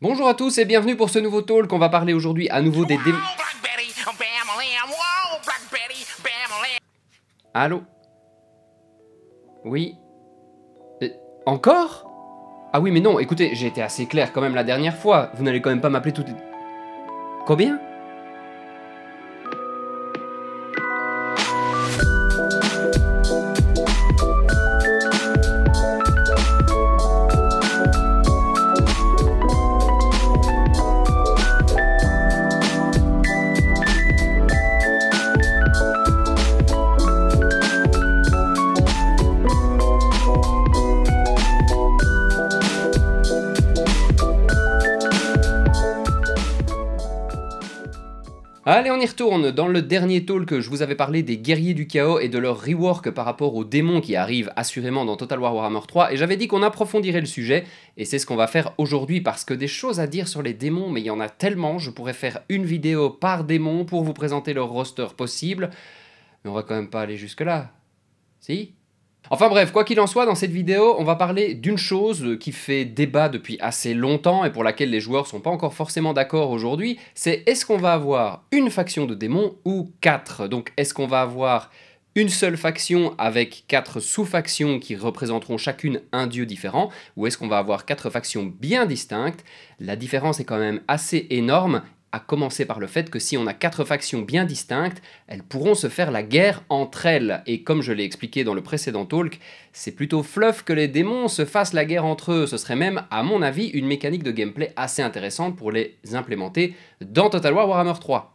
Bonjour à tous et bienvenue pour ce nouveau talk. On va parler aujourd'hui à nouveau des dé... Allô Oui euh, Encore Ah oui mais non, écoutez, j'ai été assez clair quand même la dernière fois. Vous n'allez quand même pas m'appeler toutes... Combien Allez, on y retourne. Dans le dernier talk, je vous avais parlé des guerriers du chaos et de leur rework par rapport aux démons qui arrivent assurément dans Total War Warhammer 3, et j'avais dit qu'on approfondirait le sujet, et c'est ce qu'on va faire aujourd'hui, parce que des choses à dire sur les démons, mais il y en a tellement, je pourrais faire une vidéo par démon pour vous présenter leur roster possible, mais on va quand même pas aller jusque-là. Si Enfin bref, quoi qu'il en soit, dans cette vidéo, on va parler d'une chose qui fait débat depuis assez longtemps et pour laquelle les joueurs sont pas encore forcément d'accord aujourd'hui, c'est est-ce qu'on va avoir une faction de démons ou quatre Donc est-ce qu'on va avoir une seule faction avec quatre sous-factions qui représenteront chacune un dieu différent, ou est-ce qu'on va avoir quatre factions bien distinctes La différence est quand même assez énorme à commencer par le fait que si on a quatre factions bien distinctes, elles pourront se faire la guerre entre elles. Et comme je l'ai expliqué dans le précédent talk, c'est plutôt fluff que les démons se fassent la guerre entre eux. Ce serait même, à mon avis, une mécanique de gameplay assez intéressante pour les implémenter dans Total War Warhammer 3.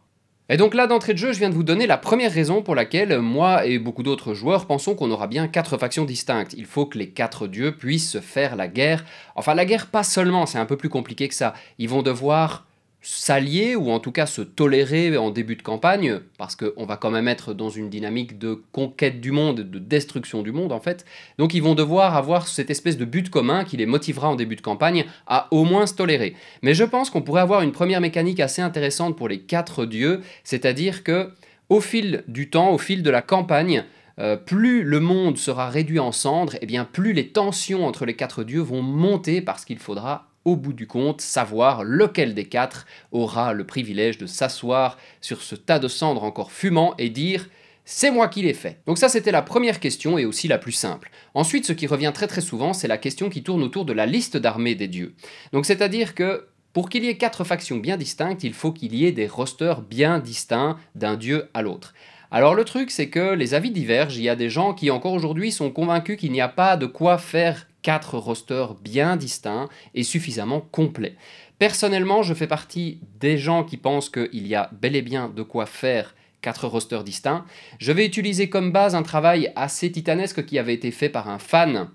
Et donc là, d'entrée de jeu, je viens de vous donner la première raison pour laquelle moi et beaucoup d'autres joueurs pensons qu'on aura bien quatre factions distinctes. Il faut que les quatre dieux puissent se faire la guerre. Enfin, la guerre pas seulement, c'est un peu plus compliqué que ça. Ils vont devoir s'allier ou en tout cas se tolérer en début de campagne, parce qu'on va quand même être dans une dynamique de conquête du monde, de destruction du monde en fait. Donc ils vont devoir avoir cette espèce de but commun qui les motivera en début de campagne à au moins se tolérer. Mais je pense qu'on pourrait avoir une première mécanique assez intéressante pour les quatre dieux, c'est-à-dire que au fil du temps, au fil de la campagne, euh, plus le monde sera réduit en cendres, et eh bien plus les tensions entre les quatre dieux vont monter parce qu'il faudra au bout du compte, savoir lequel des quatre aura le privilège de s'asseoir sur ce tas de cendres encore fumant et dire c'est moi qui l'ai fait. Donc ça c'était la première question et aussi la plus simple. Ensuite, ce qui revient très très souvent, c'est la question qui tourne autour de la liste d'armées des dieux. Donc c'est-à-dire que pour qu'il y ait quatre factions bien distinctes, il faut qu'il y ait des rosters bien distincts d'un dieu à l'autre. Alors le truc c'est que les avis divergent, il y a des gens qui encore aujourd'hui sont convaincus qu'il n'y a pas de quoi faire quatre rosters bien distincts et suffisamment complets. Personnellement, je fais partie des gens qui pensent qu'il y a bel et bien de quoi faire quatre rosters distincts. Je vais utiliser comme base un travail assez titanesque qui avait été fait par un fan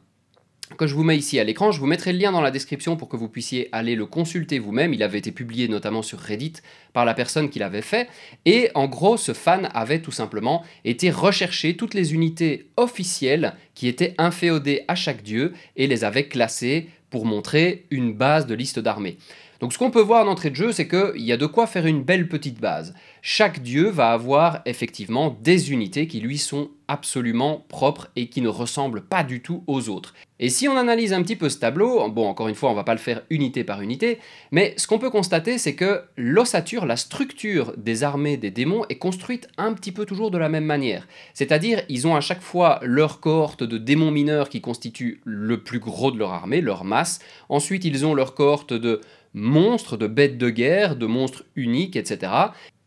que je vous mets ici à l'écran. Je vous mettrai le lien dans la description pour que vous puissiez aller le consulter vous-même. Il avait été publié notamment sur Reddit par la personne qui l'avait fait. Et en gros, ce fan avait tout simplement été recherché toutes les unités officielles qui étaient inféodées à chaque dieu et les avait classées pour montrer une base de liste d'armées. Donc ce qu'on peut voir en de jeu, c'est qu'il y a de quoi faire une belle petite base. Chaque dieu va avoir effectivement des unités qui lui sont absolument propres et qui ne ressemblent pas du tout aux autres. Et si on analyse un petit peu ce tableau, bon encore une fois on va pas le faire unité par unité, mais ce qu'on peut constater c'est que l'ossature, la structure des armées des démons est construite un petit peu toujours de la même manière. C'est-à-dire ils ont à chaque fois leur cohorte de démons mineurs qui constituent le plus gros de leur armée, leur masse, ensuite ils ont leur cohorte de monstres, de bêtes de guerre, de monstres uniques, etc.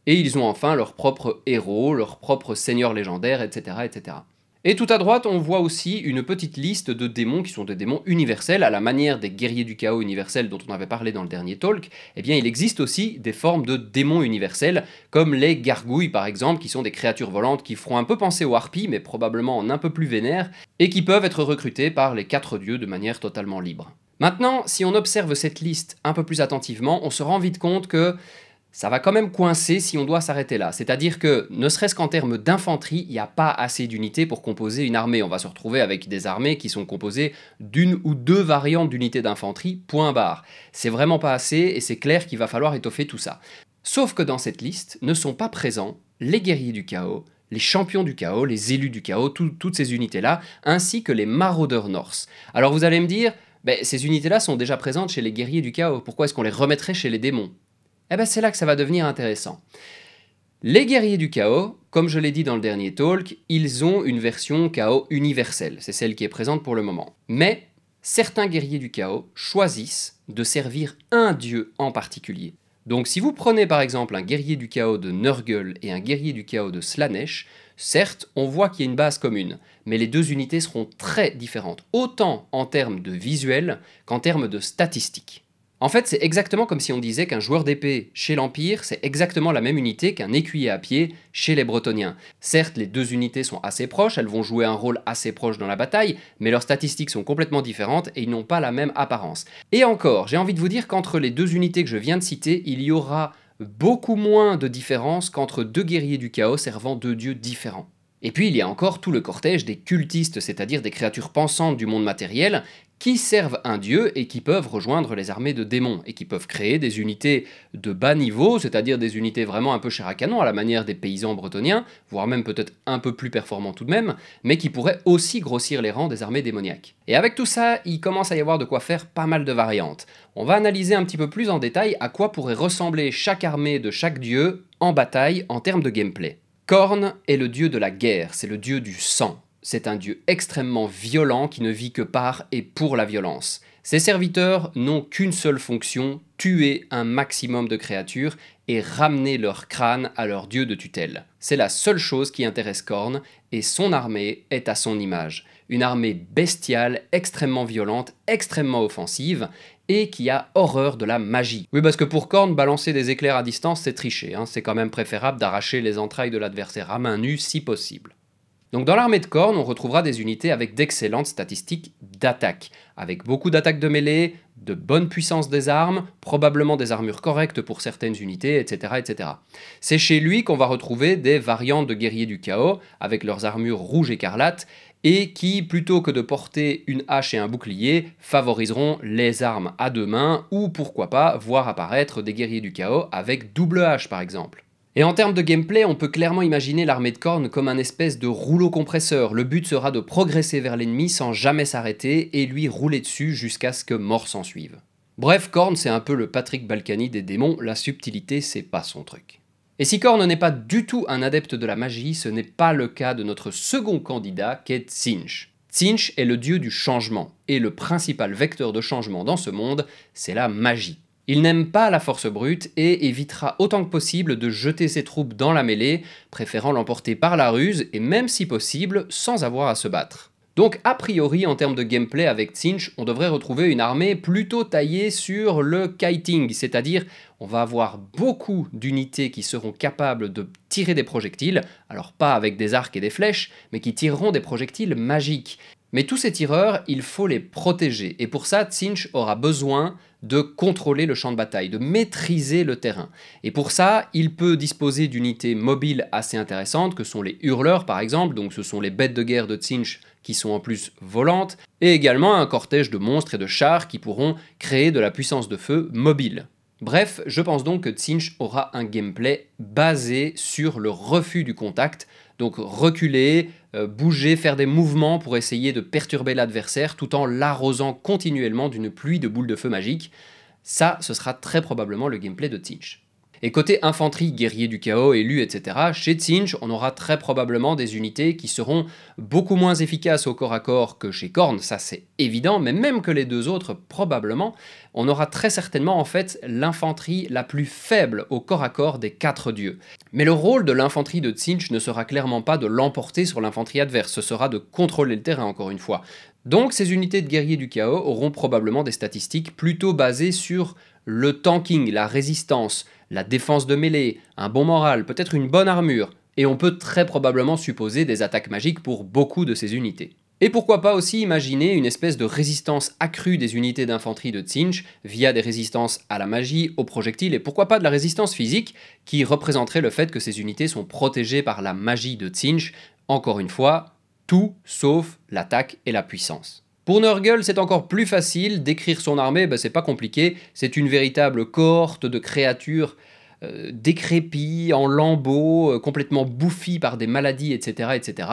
Et ils ont enfin leur propre héros, leur propre seigneur légendaire, etc., etc. Et tout à droite, on voit aussi une petite liste de démons qui sont des démons universels, à la manière des guerriers du chaos universels dont on avait parlé dans le dernier talk. Eh bien, il existe aussi des formes de démons universels, comme les gargouilles par exemple, qui sont des créatures volantes qui feront un peu penser aux harpies, mais probablement en un peu plus vénère, et qui peuvent être recrutées par les quatre dieux de manière totalement libre. Maintenant, si on observe cette liste un peu plus attentivement, on se rend vite compte que ça va quand même coincer si on doit s'arrêter là. C'est-à-dire que, ne serait-ce qu'en termes d'infanterie, il n'y a pas assez d'unités pour composer une armée. On va se retrouver avec des armées qui sont composées d'une ou deux variantes d'unités d'infanterie, point barre. C'est vraiment pas assez et c'est clair qu'il va falloir étoffer tout ça. Sauf que dans cette liste ne sont pas présents les guerriers du chaos, les champions du chaos, les élus du chaos, toutes ces unités-là, ainsi que les maraudeurs norse. Alors vous allez me dire, ben, ces unités-là sont déjà présentes chez les guerriers du chaos, pourquoi est-ce qu'on les remettrait chez les démons Eh ben c'est là que ça va devenir intéressant. Les guerriers du chaos, comme je l'ai dit dans le dernier talk, ils ont une version chaos universelle, c'est celle qui est présente pour le moment. Mais certains guerriers du chaos choisissent de servir un dieu en particulier. Donc si vous prenez par exemple un guerrier du chaos de Nurgle et un guerrier du chaos de Slanesh, Certes, on voit qu'il y a une base commune, mais les deux unités seront très différentes, autant en termes de visuel qu'en termes de statistiques. En fait, c'est exactement comme si on disait qu'un joueur d'épée chez l'Empire, c'est exactement la même unité qu'un écuyer à pied chez les Bretoniens. Certes, les deux unités sont assez proches, elles vont jouer un rôle assez proche dans la bataille, mais leurs statistiques sont complètement différentes et ils n'ont pas la même apparence. Et encore, j'ai envie de vous dire qu'entre les deux unités que je viens de citer, il y aura beaucoup moins de différence qu'entre deux guerriers du chaos servant deux dieux différents. Et puis il y a encore tout le cortège des cultistes, c'est-à-dire des créatures pensantes du monde matériel, qui servent un dieu et qui peuvent rejoindre les armées de démons, et qui peuvent créer des unités de bas niveau, c'est-à-dire des unités vraiment un peu chères à canon, à la manière des paysans bretonniens, voire même peut-être un peu plus performants tout de même, mais qui pourraient aussi grossir les rangs des armées démoniaques. Et avec tout ça, il commence à y avoir de quoi faire pas mal de variantes. On va analyser un petit peu plus en détail à quoi pourrait ressembler chaque armée de chaque dieu en bataille en termes de gameplay. Korn est le dieu de la guerre, c'est le dieu du sang, c'est un Dieu extrêmement violent qui ne vit que par et pour la violence. Ses serviteurs n'ont qu'une seule fonction, tuer un maximum de créatures et ramener leur crâne à leur dieu de tutelle. C'est la seule chose qui intéresse Korn, et son armée est à son image. Une armée bestiale, extrêmement violente, extrêmement offensive, et qui a horreur de la magie. Oui, parce que pour Korn, balancer des éclairs à distance, c'est tricher, hein. c'est quand même préférable d'arracher les entrailles de l'adversaire à main nue si possible. Donc dans l'armée de corne, on retrouvera des unités avec d'excellentes statistiques d'attaque, avec beaucoup d'attaques de mêlée, de bonne puissance des armes, probablement des armures correctes pour certaines unités, etc. etc. C'est chez lui qu'on va retrouver des variantes de guerriers du chaos, avec leurs armures rouges écarlates, et qui, plutôt que de porter une hache et un bouclier, favoriseront les armes à deux mains, ou pourquoi pas voir apparaître des guerriers du chaos avec double hache par exemple. Et en termes de gameplay, on peut clairement imaginer l'armée de cornes comme un espèce de rouleau compresseur. Le but sera de progresser vers l'ennemi sans jamais s'arrêter et lui rouler dessus jusqu'à ce que mort s'en Bref, Korn, c'est un peu le Patrick Balkany des démons, la subtilité, c'est pas son truc. Et si Korn n'est pas du tout un adepte de la magie, ce n'est pas le cas de notre second candidat, qu'est est Tsinch. est le dieu du changement, et le principal vecteur de changement dans ce monde, c'est la magie. Il n'aime pas la force brute et évitera autant que possible de jeter ses troupes dans la mêlée, préférant l'emporter par la ruse et même si possible sans avoir à se battre. Donc a priori en termes de gameplay avec Tsinch, on devrait retrouver une armée plutôt taillée sur le kiting, c'est-à-dire on va avoir beaucoup d'unités qui seront capables de tirer des projectiles, alors pas avec des arcs et des flèches, mais qui tireront des projectiles magiques. Mais tous ces tireurs, il faut les protéger, et pour ça Tsinch aura besoin de contrôler le champ de bataille, de maîtriser le terrain. Et pour ça, il peut disposer d'unités mobiles assez intéressantes, que sont les hurleurs par exemple, donc ce sont les bêtes de guerre de Tsinch qui sont en plus volantes, et également un cortège de monstres et de chars qui pourront créer de la puissance de feu mobile. Bref, je pense donc que Tsinch aura un gameplay basé sur le refus du contact, donc reculer, euh, bouger, faire des mouvements pour essayer de perturber l'adversaire tout en l'arrosant continuellement d'une pluie de boules de feu magique. Ça, ce sera très probablement le gameplay de Tsinch. Et côté infanterie, guerrier du chaos, élu, etc., chez Tsinch, on aura très probablement des unités qui seront beaucoup moins efficaces au corps à corps que chez Korn, ça c'est évident, mais même que les deux autres, probablement, on aura très certainement en fait l'infanterie la plus faible au corps à corps des quatre dieux. Mais le rôle de l'infanterie de Tsinch ne sera clairement pas de l'emporter sur l'infanterie adverse, ce sera de contrôler le terrain encore une fois. Donc ces unités de guerriers du chaos auront probablement des statistiques plutôt basées sur le tanking, la résistance, la défense de mêlée, un bon moral, peut-être une bonne armure, et on peut très probablement supposer des attaques magiques pour beaucoup de ces unités. Et pourquoi pas aussi imaginer une espèce de résistance accrue des unités d'infanterie de Tsinch via des résistances à la magie, aux projectiles et pourquoi pas de la résistance physique qui représenterait le fait que ces unités sont protégées par la magie de Tsinch, encore une fois, tout sauf l'attaque et la puissance. Pour Nurgle, c'est encore plus facile, décrire son armée, ben, c'est pas compliqué, c'est une véritable cohorte de créatures euh, décrépies, en lambeaux, euh, complètement bouffies par des maladies, etc., etc.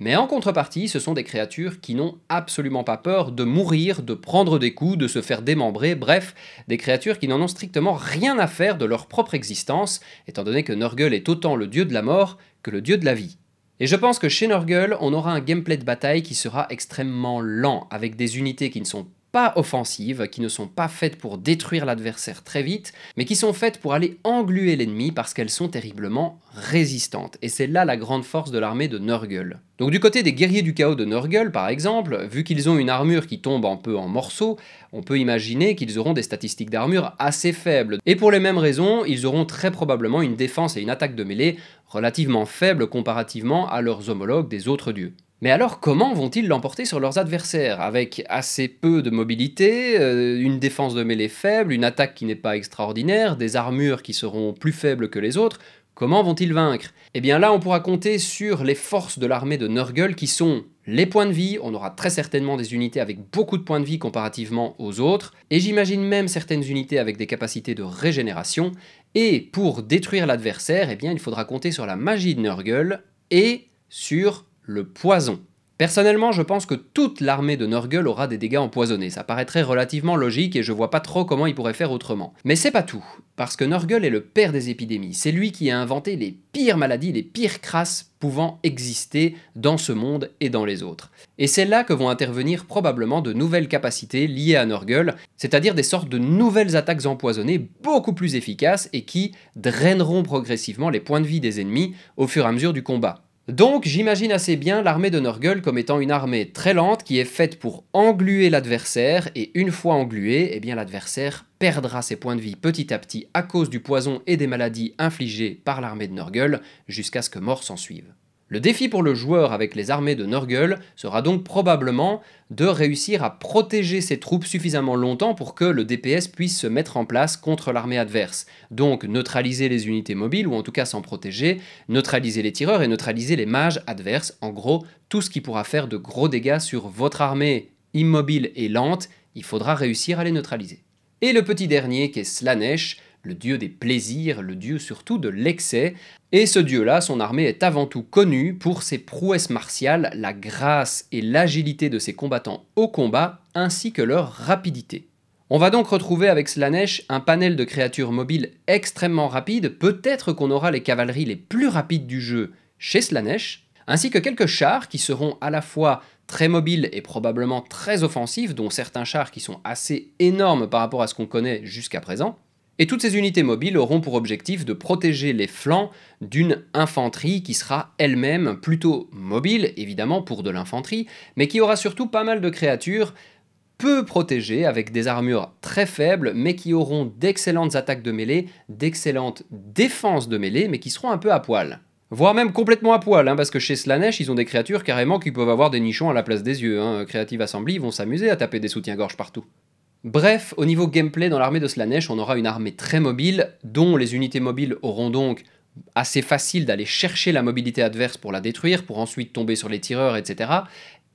Mais en contrepartie, ce sont des créatures qui n'ont absolument pas peur de mourir, de prendre des coups, de se faire démembrer, bref, des créatures qui n'en ont strictement rien à faire de leur propre existence, étant donné que Nurgle est autant le dieu de la mort que le dieu de la vie. Et je pense que chez Nurgle, on aura un gameplay de bataille qui sera extrêmement lent, avec des unités qui ne sont pas offensives, qui ne sont pas faites pour détruire l'adversaire très vite, mais qui sont faites pour aller engluer l'ennemi parce qu'elles sont terriblement résistantes. Et c'est là la grande force de l'armée de Nurgle. Donc du côté des guerriers du chaos de Nurgle, par exemple, vu qu'ils ont une armure qui tombe un peu en morceaux, on peut imaginer qu'ils auront des statistiques d'armure assez faibles. Et pour les mêmes raisons, ils auront très probablement une défense et une attaque de mêlée relativement faibles comparativement à leurs homologues des autres dieux. Mais alors comment vont-ils l'emporter sur leurs adversaires Avec assez peu de mobilité, euh, une défense de mêlée faible, une attaque qui n'est pas extraordinaire, des armures qui seront plus faibles que les autres, comment vont-ils vaincre Eh bien là on pourra compter sur les forces de l'armée de Nurgle qui sont les points de vie, on aura très certainement des unités avec beaucoup de points de vie comparativement aux autres, et j'imagine même certaines unités avec des capacités de régénération, et pour détruire l'adversaire, eh bien il faudra compter sur la magie de Nurgle et sur le poison. Personnellement, je pense que toute l'armée de Nurgle aura des dégâts empoisonnés, ça paraîtrait relativement logique et je vois pas trop comment il pourrait faire autrement. Mais c'est pas tout, parce que Nurgle est le père des épidémies, c'est lui qui a inventé les pires maladies, les pires crasses pouvant exister dans ce monde et dans les autres. Et c'est là que vont intervenir probablement de nouvelles capacités liées à Norgul, c'est-à-dire des sortes de nouvelles attaques empoisonnées beaucoup plus efficaces et qui draineront progressivement les points de vie des ennemis au fur et à mesure du combat. Donc j'imagine assez bien l'armée de Norgul comme étant une armée très lente qui est faite pour engluer l'adversaire et une fois englué, eh bien l'adversaire perdra ses points de vie petit à petit à cause du poison et des maladies infligées par l'armée de Norgul jusqu'à ce que mort s'en suive. Le défi pour le joueur avec les armées de Nurgle sera donc probablement de réussir à protéger ses troupes suffisamment longtemps pour que le DPS puisse se mettre en place contre l'armée adverse. Donc neutraliser les unités mobiles, ou en tout cas s'en protéger, neutraliser les tireurs et neutraliser les mages adverses, en gros tout ce qui pourra faire de gros dégâts sur votre armée immobile et lente, il faudra réussir à les neutraliser. Et le petit dernier qui est Slanesh, le dieu des plaisirs, le dieu surtout de l'excès, et ce dieu-là, son armée est avant tout connue pour ses prouesses martiales, la grâce et l'agilité de ses combattants au combat, ainsi que leur rapidité. On va donc retrouver avec Slanesh un panel de créatures mobiles extrêmement rapides, peut-être qu'on aura les cavaleries les plus rapides du jeu chez Slanesh, ainsi que quelques chars qui seront à la fois très mobiles et probablement très offensifs, dont certains chars qui sont assez énormes par rapport à ce qu'on connaît jusqu'à présent, et toutes ces unités mobiles auront pour objectif de protéger les flancs d'une infanterie qui sera elle-même plutôt mobile, évidemment pour de l'infanterie, mais qui aura surtout pas mal de créatures peu protégées, avec des armures très faibles, mais qui auront d'excellentes attaques de mêlée, d'excellentes défenses de mêlée, mais qui seront un peu à poil. Voire même complètement à poil, hein, parce que chez Slanesh, ils ont des créatures carrément qui peuvent avoir des nichons à la place des yeux. Hein. Creative Assembly, ils vont s'amuser à taper des soutiens-gorge partout. Bref, au niveau gameplay, dans l'armée de Slanesh, on aura une armée très mobile, dont les unités mobiles auront donc assez facile d'aller chercher la mobilité adverse pour la détruire, pour ensuite tomber sur les tireurs, etc.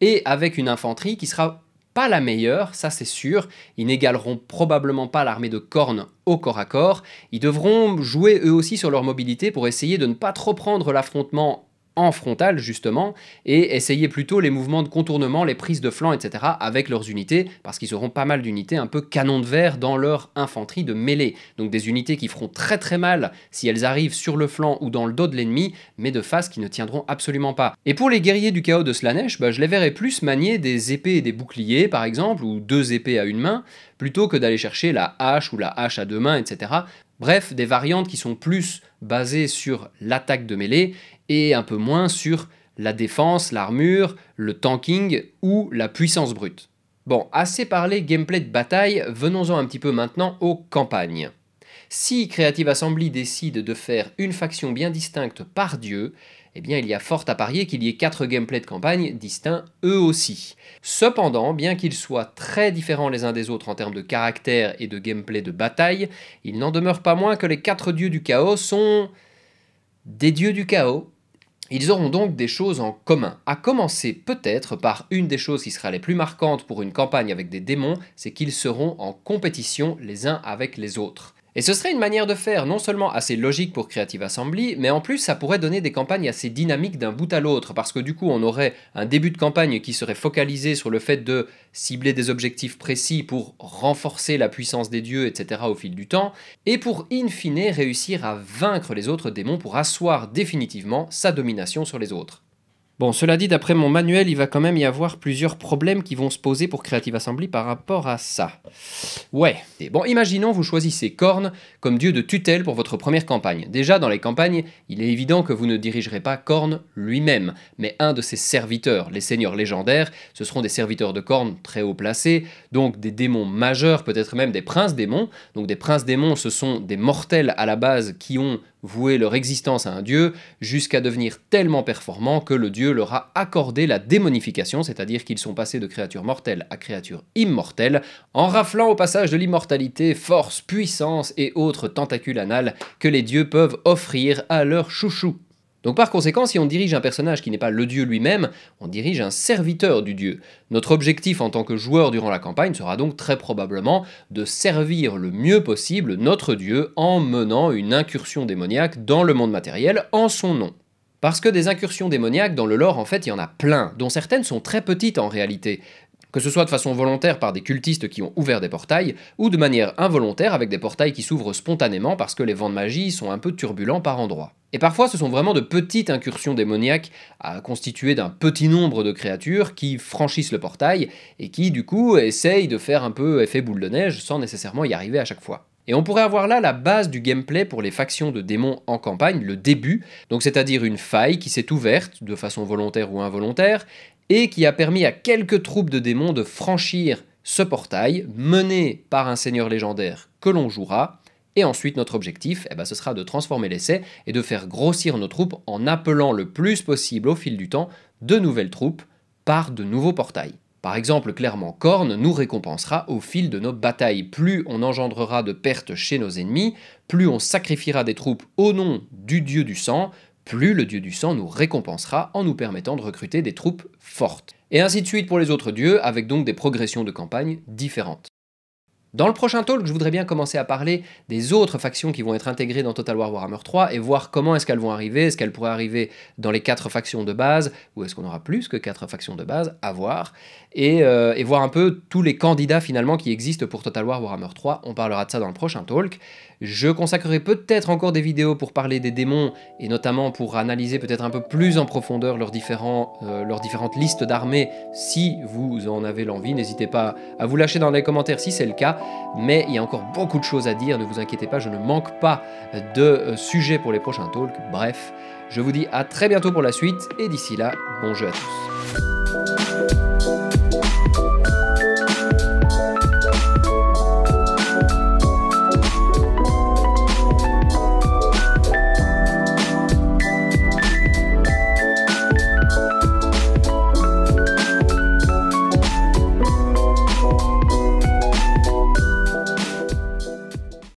Et avec une infanterie qui sera pas la meilleure, ça c'est sûr, ils n'égaleront probablement pas l'armée de Korn au corps à corps, ils devront jouer eux aussi sur leur mobilité pour essayer de ne pas trop prendre l'affrontement en justement et essayer plutôt les mouvements de contournement, les prises de flanc, etc. avec leurs unités parce qu'ils auront pas mal d'unités un peu canon de verre dans leur infanterie de mêlée. Donc des unités qui feront très très mal si elles arrivent sur le flanc ou dans le dos de l'ennemi, mais de face qui ne tiendront absolument pas. Et pour les guerriers du chaos de Slanesh, bah, je les verrais plus manier des épées et des boucliers par exemple, ou deux épées à une main, plutôt que d'aller chercher la hache ou la hache à deux mains, etc. Bref, des variantes qui sont plus basées sur l'attaque de mêlée et un peu moins sur la défense, l'armure, le tanking ou la puissance brute. Bon, assez parlé gameplay de bataille, venons-en un petit peu maintenant aux campagnes. Si Creative Assembly décide de faire une faction bien distincte par dieu, eh bien il y a fort à parier qu'il y ait quatre gameplays de campagne distincts eux aussi. Cependant, bien qu'ils soient très différents les uns des autres en termes de caractère et de gameplay de bataille, il n'en demeure pas moins que les quatre dieux du chaos sont des dieux du chaos ils auront donc des choses en commun, à commencer peut-être par une des choses qui sera les plus marquantes pour une campagne avec des démons, c'est qu'ils seront en compétition les uns avec les autres. Et ce serait une manière de faire non seulement assez logique pour Creative Assembly, mais en plus ça pourrait donner des campagnes assez dynamiques d'un bout à l'autre, parce que du coup on aurait un début de campagne qui serait focalisé sur le fait de cibler des objectifs précis pour renforcer la puissance des dieux, etc. au fil du temps, et pour in fine réussir à vaincre les autres démons pour asseoir définitivement sa domination sur les autres. Bon, cela dit, d'après mon manuel, il va quand même y avoir plusieurs problèmes qui vont se poser pour Creative Assembly par rapport à ça. Ouais. bon, imaginons vous choisissez Korn comme dieu de tutelle pour votre première campagne. Déjà, dans les campagnes, il est évident que vous ne dirigerez pas Korn lui-même, mais un de ses serviteurs, les seigneurs légendaires. Ce seront des serviteurs de Korn très haut placés, donc des démons majeurs, peut-être même des princes démons. Donc des princes démons, ce sont des mortels à la base qui ont vouer leur existence à un dieu, jusqu'à devenir tellement performants que le dieu leur a accordé la démonification, c'est-à-dire qu'ils sont passés de créatures mortelles à créatures immortelles, en raflant au passage de l'immortalité, force, puissance et autres tentacules anales que les dieux peuvent offrir à leurs chouchou. Donc par conséquent, si on dirige un personnage qui n'est pas le dieu lui-même, on dirige un serviteur du dieu. Notre objectif en tant que joueur durant la campagne sera donc très probablement de servir le mieux possible notre dieu en menant une incursion démoniaque dans le monde matériel en son nom. Parce que des incursions démoniaques dans le lore, en fait, il y en a plein, dont certaines sont très petites en réalité que ce soit de façon volontaire par des cultistes qui ont ouvert des portails, ou de manière involontaire avec des portails qui s'ouvrent spontanément parce que les vents de magie sont un peu turbulents par endroits. Et parfois, ce sont vraiment de petites incursions démoniaques constituées d'un petit nombre de créatures qui franchissent le portail et qui, du coup, essayent de faire un peu effet boule de neige sans nécessairement y arriver à chaque fois. Et on pourrait avoir là la base du gameplay pour les factions de démons en campagne, le début, donc c'est-à-dire une faille qui s'est ouverte, de façon volontaire ou involontaire, et qui a permis à quelques troupes de démons de franchir ce portail, mené par un seigneur légendaire que l'on jouera. Et ensuite, notre objectif, eh ben, ce sera de transformer l'essai et de faire grossir nos troupes en appelant le plus possible au fil du temps de nouvelles troupes par de nouveaux portails. Par exemple, clairement, Korn nous récompensera au fil de nos batailles. Plus on engendrera de pertes chez nos ennemis, plus on sacrifiera des troupes au nom du dieu du sang, plus le dieu du sang nous récompensera en nous permettant de recruter des troupes fortes. Et ainsi de suite pour les autres dieux, avec donc des progressions de campagne différentes. Dans le prochain talk, je voudrais bien commencer à parler des autres factions qui vont être intégrées dans Total War Warhammer 3 et voir comment est-ce qu'elles vont arriver, est-ce qu'elles pourraient arriver dans les 4 factions de base, ou est-ce qu'on aura plus que 4 factions de base, à voir, euh, et, voir un peu tous les candidats finalement qui existent pour Total War Warhammer 3, on parlera de ça dans le prochain talk. Je consacrerai peut-être encore des vidéos pour parler des démons, et notamment pour analyser peut-être un peu plus en profondeur leurs, euh, leurs différentes listes d'armées, si vous en avez l'envie, n'hésitez pas à vous lâcher dans les commentaires si c'est le cas, mais il y a encore beaucoup de choses à dire, ne vous inquiétez pas, je ne manque pas de euh, sujets pour les prochains talks. Bref, je vous dis à très bientôt pour la suite, et d'ici là, bon jeu à tous.